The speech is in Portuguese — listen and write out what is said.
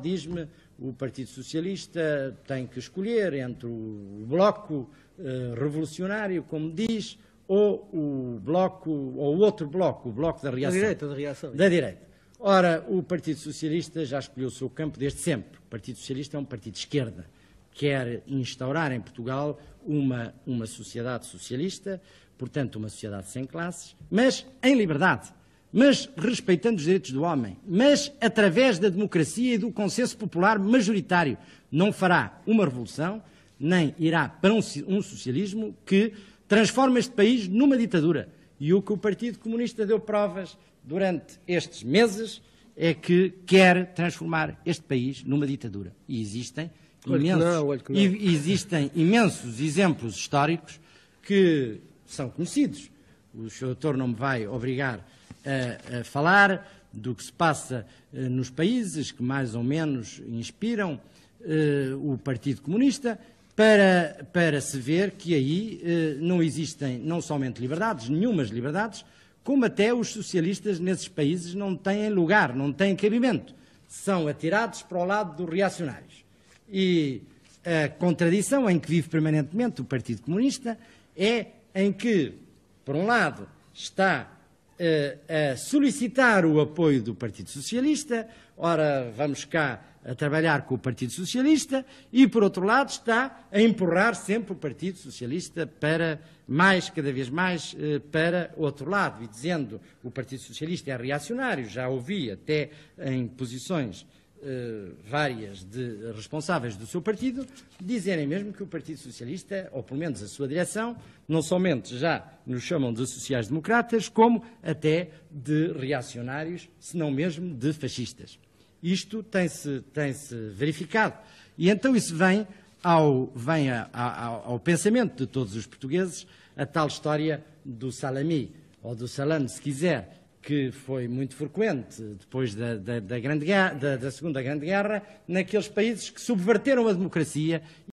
Diz-me, o Partido Socialista tem que escolher entre o bloco eh, revolucionário, como diz, ou o bloco, ou outro bloco, o bloco da reação. Da direita, da reação. Da direita. Ora, o Partido Socialista já escolheu o seu campo desde sempre. O Partido Socialista é um partido de esquerda. Quer instaurar em Portugal uma, uma sociedade socialista, portanto, uma sociedade sem classes, mas em liberdade mas respeitando os direitos do homem, mas através da democracia e do consenso popular majoritário, não fará uma revolução, nem irá para um, socialismo que transforma este país numa ditadura. E o que o Partido Comunista deu provas durante estes meses é que quer transformar este país numa ditadura. E existem, imensos, não, existem imensos exemplos históricos que são conhecidos. O Sr. Doutor não me vai obrigar a, a falar do que se passa eh, nos países que mais ou menos inspiram eh, o Partido Comunista, para, para se ver que aí eh, não existem não somente liberdades, nenhumas liberdades, como até os socialistas nesses países não têm lugar, não têm cabimento. São atirados para o lado dos reacionários. E a contradição em que vive permanentemente o Partido Comunista é em que, por um lado, está eh, a solicitar o apoio do Partido Socialista, ora vamos cá a trabalhar com o Partido Socialista, e por outro lado está a empurrar sempre o Partido Socialista para mais, cada vez mais, eh, para outro lado, e dizendo o Partido Socialista é reacionário, já ouvi até em posições eh, várias de responsáveis do seu partido dizerem mesmo que o Partido Socialista, ou pelo menos a sua direção, não somente já nos chamam de sociais-democratas, como até de reacionários, se não mesmo de fascistas. Isto tem-se tem -se verificado. E então isso vem, ao, vem a, a, ao pensamento de todos os portugueses, a tal história do salami, ou do salame, se quiser, que foi muito frequente depois da, da, da, grande, da, Segunda Grande Guerra, naqueles países que subverteram a democracia